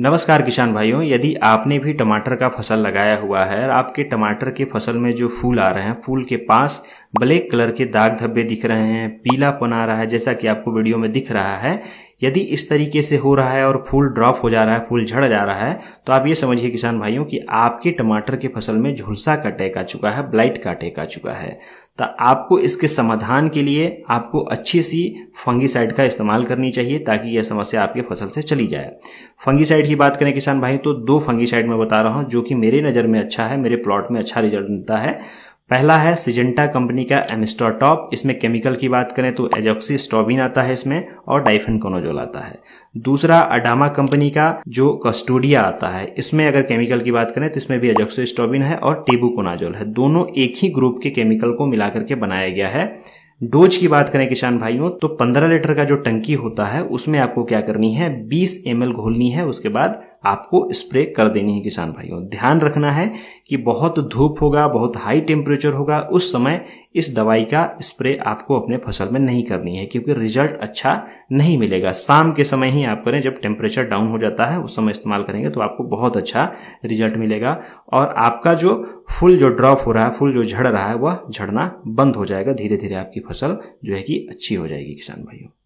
नमस्कार किसान भाइयों यदि आपने भी टमाटर का फसल लगाया हुआ है और आपके टमाटर के फसल में जो फूल आ रहे हैं फूल के पास ब्लैक कलर के दाग धब्बे दिख रहे हैं पीलापन आ रहा है जैसा कि आपको वीडियो में दिख रहा है यदि इस तरीके से हो रहा है और फूल ड्रॉप हो जा रहा है फूल झड़ जा रहा है तो आप ये समझिए किसान भाइयों कि आपके टमाटर के फसल में झुलसा का टेक आ चुका है ब्लाइट का टैक आ चुका है तो आपको इसके समाधान के लिए आपको अच्छी सी फंगीसाइड का इस्तेमाल करनी चाहिए ताकि यह समस्या आपके फसल से चली जाए फंगीसाइड की बात करें किसान भाई तो दो फंगीसाइड मैं बता रहा हूँ जो कि मेरे नज़र में अच्छा है मेरे प्लॉट में अच्छा रिजल्ट मिलता है पहला है सिजेंटा कंपनी का एमिस्टॉर टॉप इसमें केमिकल की बात करें तो एजॉक्सी स्टॉबिन आता है इसमें और डाइफेन कोनोजोल आता है दूसरा अडामा कंपनी का जो कस्टोडिया आता है इसमें अगर केमिकल की बात करें तो इसमें भी एजॉक्सी स्टॉबिन है और टेबू कोनाजोल है दोनों एक ही ग्रुप के केमिकल को मिलाकर के बनाया गया है डोज की बात करें किसान भाइयों तो 15 लीटर का जो टंकी होता है उसमें आपको क्या करनी है 20 एम घोलनी है उसके बाद आपको स्प्रे कर देनी है किसान भाइयों ध्यान रखना है कि बहुत धूप होगा बहुत हाई टेम्परेचर होगा उस समय इस दवाई का स्प्रे आपको अपने फसल में नहीं करनी है क्योंकि रिजल्ट अच्छा नहीं मिलेगा शाम के समय ही आप करें जब टेम्परेचर डाउन हो जाता है उस समय इस्तेमाल करेंगे तो आपको बहुत अच्छा रिजल्ट मिलेगा और आपका जो फुल जो ड्रॉप हो रहा है फुल जो झड़ रहा है वह झड़ना बंद हो जाएगा धीरे धीरे आपकी फसल जो है कि अच्छी हो जाएगी किसान भाइयों